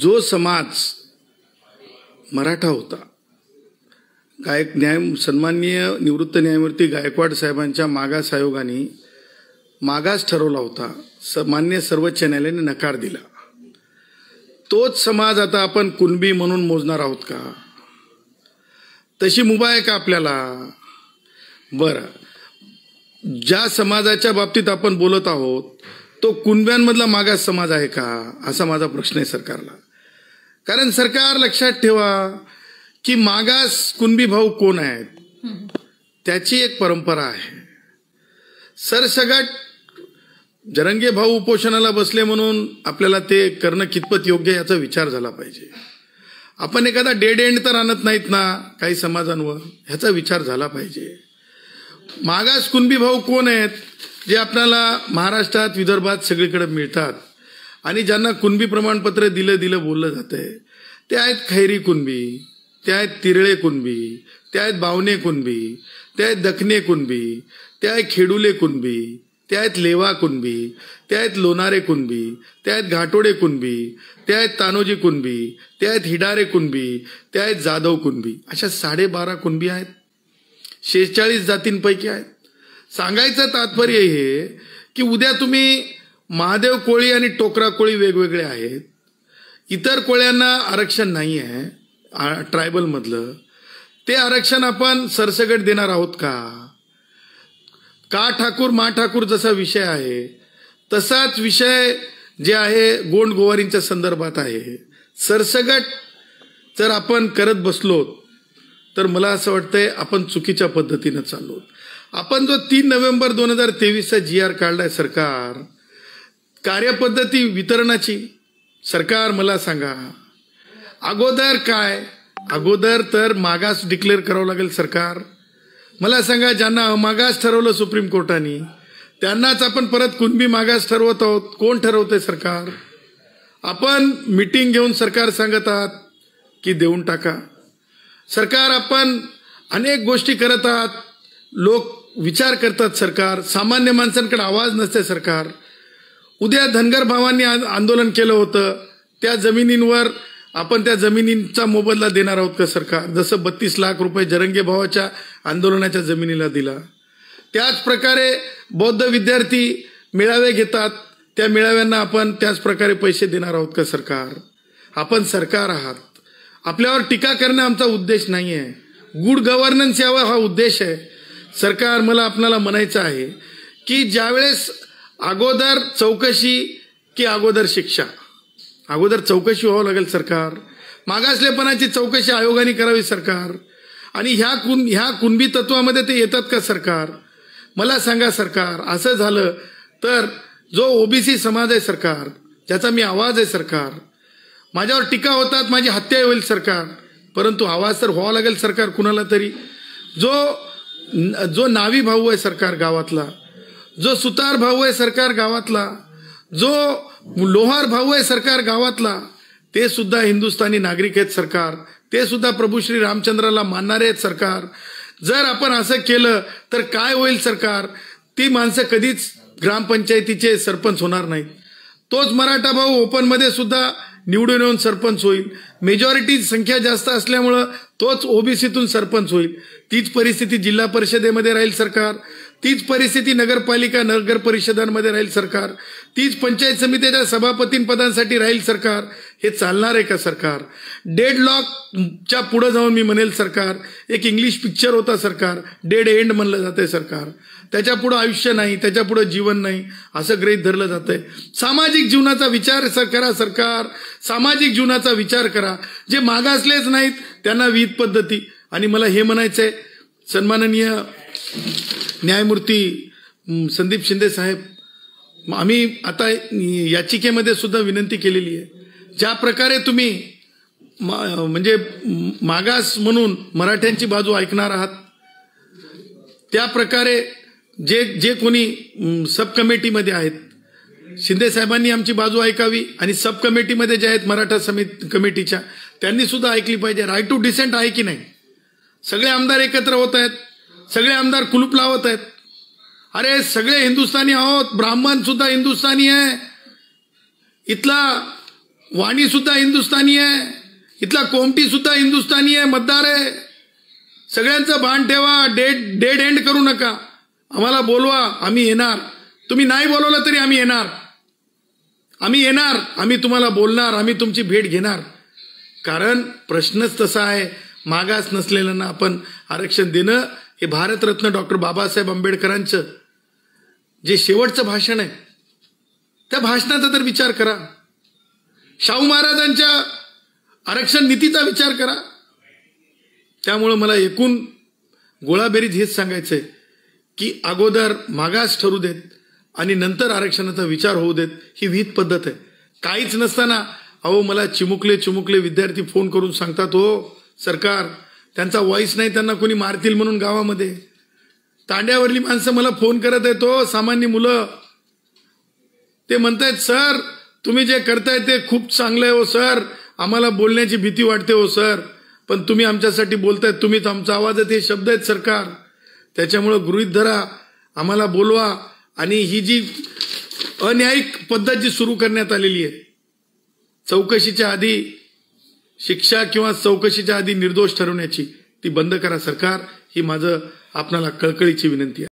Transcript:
जो समाज मराठा होता गायक न्याय सन्माननीय निवृत्त न्यायमूर्ती गायकवाड साहेबांच्या मागास आयोगाने मागास ठरवला होता स मान्य सर्वोच्च न्यायालयाने नकार दिला तोच समाज आता आपण कुणबी म्हणून मोजणार आहोत का तशी मुभा आहे का आपल्याला बरं ज्या समाजाच्या बाबतीत आपण बोलत आहोत तो कुणब्यांमधला मागास समाज आहे का असा माझा प्रश्न आहे सरकारला कारण सरकार लक्षात ठेवा की मागास कुणबी भाऊ कोण आहेत त्याची एक परंपरा आहे सरसगट जरंगे भाऊ उपोषणाला बसले म्हणून आपल्याला ते करणं कितपत योग्य याचा विचार झाला पाहिजे आपण एखादा डेड एंड तर आणत नाहीत ना काही समाजांवर ह्याचा विचार झाला पाहिजे मागास कुणबी भाऊ कोण आहेत जे आपल्याला महाराष्ट्रात विदर्भात सगळीकडे मिळतात आणि ज्यांना कुणबी प्रमाणपत्र दिलं दिलं बोललं आहे ते आहेत खैरी कुणबी ते आहेत तिरळे कुणबी ते आहेत बावणे कुणबी ते आहेत दखने कुणबी ते आहेत खेडुले कुणबी ते आहेत लेवा कुणबी ते आहेत लोणारे कुणबी ते आहेत घाटोडे कुणबी ते आहेत तानोजी कुणबी ते आहेत हिडारे कुणबी ते आहेत जाधव कुणबी अशा साडेबारा कुणबी आहेत शेहेचाळीस जातींपैकी आहेत सांगायचं तात्पर्य हे की उद्या तुम्ही महादेव कोळी आणि टोकरा कोळी वेगवेगळे आहेत इतर कोळ्यांना आरक्षण नाही आहे ट्रायबलमधलं ते आरक्षण आपण सरसगट देणार आहोत का का ठाकूर मा ठाकूर जसा विषय आहे तसाच विषय जे आहे गोंड गोवारींच्या संदर्भात आहे सरसगट जर आपण करत बसलो तर मला असं वाटतंय आपण चुकीच्या पद्धतीनं चाललो आपण जो तीन नोव्हेंबर दोन हजार तेवीसचा जी आर काढलाय सरकार कार्यपद्धती वितरणाची सरकार मला सांगा अगोदर काय अगोदर तर मागास डिक्लेअर करावं लागेल सरकार मला सांगा ज्यांना मागास ठरवलं सुप्रीम कोर्टाने त्यांनाच आपण परत कुणबी मागास ठरवत आहोत कोण ठरवतंय सरकार आपण मिटिंग घेऊन सरकार सांगत आहात की देऊन टाका सरकार आपण अनेक गोष्टी करत आहात लोक विचार करतात सरकार सामान्य माणसांकडे आवाज नसते सरकार उद्या धनगर भावांनी आंदोलन केलं होतं त्या जमिनींवर आपण त्या जमिनींचा मोबदला देणार आहोत का सरकार जसं बत्तीस लाख रुपये जरंगे भावाच्या आंदोलनाच्या जमिनीला दिला त्याच प्रकारे बौद्ध विद्यार्थी मेळावे घेतात त्या मेळाव्यांना आपण त्याच प्रकारे पैसे देणार आहोत का सरकार आपण सरकार आहात आपल्यावर टीका करणं आमचा उद्देश नाही आहे गुड गव्हर्नन्स यावर हा उद्देश आहे सरकार मला आपणाला म्हणायचं आहे की ज्यावेळेस अगोदर चौकशी की अगोदर शिक्षा अगोदर चौकशी व्हावं लागेल सरकार मागासलेपणाची चौकशी आयोगाने करावी सरकार आणि ह्या कुण ह्या कुणबी तत्वामध्ये ते येतात का सरकार मला सांगा सरकार असं झालं तर जो ओबीसी समाज आहे सरकार ज्याचा मी आवाज आहे सरकार माझ्यावर टीका होतात माझी हत्या होईल सरकार परंतु आवाज तर व्हावा लागेल सरकार कुणाला तरी जो जो नावी भाऊ आहे सरकार गावातला जो सुतार भाऊ आहे सरकार गावातला जो लोहार भाऊ आहे सरकार गावातला ते सुद्धा हिंदुस्थानी नागरिक आहेत सरकार ते सुद्धा प्रभू श्री रामचंद्राला मानणारे आहेत सरकार जर आपण असं केलं तर काय होईल सरकार ती माणसं कधीच ग्रामपंचायतीचे सरपंच होणार नाहीत तोच मराठा भाऊ ओपनमध्ये सुद्धा निवडून येऊन सरपंच होईल मेजॉरिटी संख्या जास्त असल्यामुळं तोच ओबीसीतून सरपंच होईल तीच परिस्थिती जिल्हा परिषदेमध्ये राहील सरकार तीच परिस्थिती नगरपालिका नगर परिषदांमध्ये राहील सरकार तीच पंचायत समितीच्या सभापती पदांसाठी राहील सरकार हे चालणार आहे का सरकार डेड लॉकच्या पुढे जाऊन मी म्हणेल सरकार एक इंग्लिश पिक्चर होता सरकार डेड एंड म्हणलं जातंय सरकार त्याच्या पुढे आयुष्य नाही त्याच्या पुढे जीवन नाही असं ग्रहित धरलं जातंय सामाजिक जीवनाचा विचार करा सरकार सामाजिक जीवनाचा विचार करा जे मागासलेच नाहीत त्यांना विविध पद्धती आणि मला हे म्हणायचंय सन्माननीय न्यायमूर्ती संदीप शिंदे साहेब आम्ही आता याचिकेमध्ये सुद्धा विनंती केलेली आहे ज्या प्रकारे तुम्ही म्हणजे मागास म्हणून मराठ्यांची बाजू ऐकणार आहात त्या प्रकारे जे जे कोणी सब कमिटीमध्ये आहेत शिंदे साहेबांनी आमची बाजू ऐकावी आणि सब कमिटीमध्ये जे आहेत मराठा समित कमिटीच्या त्यांनी सुद्धा ऐकली पाहिजे राईट टू डिसेंट आहे की नाही सगळे आमदार एकत्र होत आहेत सगळे आमदार कुलूप लावत आहेत अरे सगळे हिंदुस्थानी आहोत ब्राह्मण सुद्धा हिंदुस्थानी आहे इथला वाणी सुद्धा हिंदुस्थानी आहे इथला कोमटी सुद्धा हिंदुस्थानी आहे मतदार आहे सगळ्यांचं भान ठेवा डेड डेड एंड करू नका आम्हाला बोलवा आम्ही येणार तुम्ही नाही बोलवलं तरी आम्ही येणार आम्ही येणार आम्ही तुम्हाला बोलणार आम्ही तुमची भेट घेणार कारण प्रश्नच तसा आहे मागास नसलेल्यांना आपण आरक्षण देणं हे भारतरत्न डॉक्टर बाबासाहेब आंबेडकरांचं जे शेवटचं भाषण आहे त्या भाषणाचा तर विचार करा शाहू महाराजांच्या आरक्षण नीतीचा विचार करा त्यामुळं मला एकूण गोळाबेरीज हेच सांगायचं आहे की अगोदर मागास ठरू देत आणि नंतर आरक्षणाचा विचार होऊ देत ही विहित पद्धत आहे काहीच नसताना अहो मला चिमुकले चिमुकले विद्यार्थी फोन करून सांगतात हो सरकार त्यांचा वॉइस नाही त्यांना कोणी मारतील म्हणून गावामध्ये तांड्यावरली माणसं मला फोन करत आहेत हो, सामान्य मुलं ते म्हणतायत सर तुम्ही जे करताय ते खूप चांगलं आहे हो सर आम्हाला बोलण्याची भीती वाटते हो सर पण तुम्ही आमच्यासाठी बोलतायत तुम्हीच आमचा आवाज आहे ते शब्द आहेत सरकार त्याच्यामुळं गृहित धरा आम्हाला बोलवा आणि ही जी अन्यायिक पद्धत जी सुरू करण्यात आलेली आहे चौकशीच्या आधी शिक्षा किंवा चौकशीच्या आधी निर्दोष ठरवण्याची ती बंद करा सरकार ही माझं आपणाला कळकळीची विनंती आहे